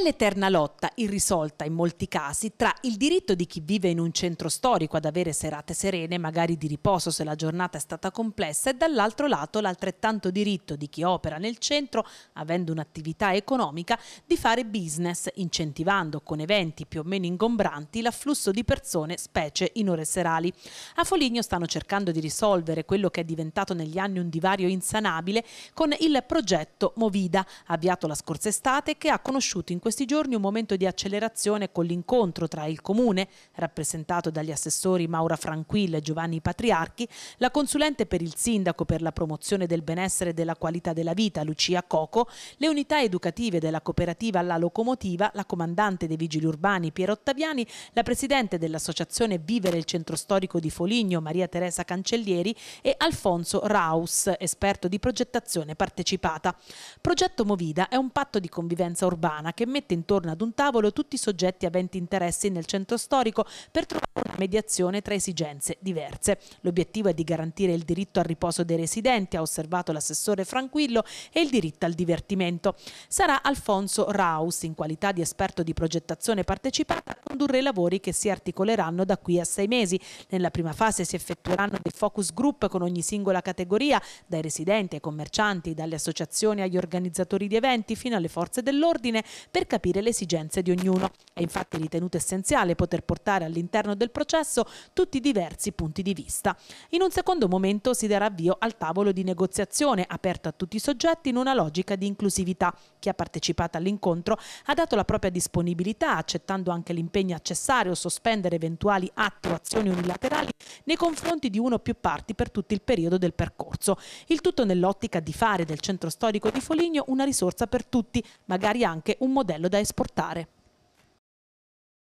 l'eterna lotta, irrisolta in molti casi, tra il diritto di chi vive in un centro storico ad avere serate serene, magari di riposo se la giornata è stata complessa, e dall'altro lato l'altrettanto diritto di chi opera nel centro, avendo un'attività economica, di fare business, incentivando con eventi più o meno ingombranti l'afflusso di persone, specie in ore serali. A Foligno stanno cercando di risolvere quello che è diventato negli anni un divario insanabile con il progetto Movida, avviato la scorsa estate, che ha conosciuto in questo questi giorni un momento di accelerazione con l'incontro tra il Comune, rappresentato dagli assessori Maura Franquilla e Giovanni Patriarchi, la consulente per il Sindaco per la promozione del benessere e della qualità della vita, Lucia Coco, le unità educative della cooperativa La Locomotiva, la comandante dei Vigili Urbani Piero Ottaviani, la presidente dell'associazione Vivere il Centro Storico di Foligno Maria Teresa Cancellieri e Alfonso Raus, esperto di progettazione partecipata. Progetto Movida è un patto di convivenza urbana che mette mette intorno ad un tavolo tutti i soggetti aventi interessi nel centro storico per trovare una mediazione tra esigenze diverse. L'obiettivo è di garantire il diritto al riposo dei residenti, ha osservato l'assessore Franquillo, e il diritto al divertimento. Sarà Alfonso Raus, in qualità di esperto di progettazione partecipata, a condurre i lavori che si articoleranno da qui a sei mesi. Nella prima fase si effettueranno dei focus group con ogni singola categoria, dai residenti ai commercianti, dalle associazioni agli organizzatori di eventi fino alle forze dell'ordine, per per capire le esigenze di ognuno. È infatti ritenuto essenziale poter portare all'interno del processo tutti i diversi punti di vista. In un secondo momento si darà avvio al tavolo di negoziazione aperto a tutti i soggetti in una logica di inclusività. Chi ha partecipato all'incontro ha dato la propria disponibilità, accettando anche l'impegno a cessare o sospendere eventuali atti o azioni unilaterali nei confronti di uno o più parti per tutto il periodo del percorso. Il tutto nell'ottica di fare del centro storico di Foligno una risorsa per tutti, magari anche un modello modello da esportare.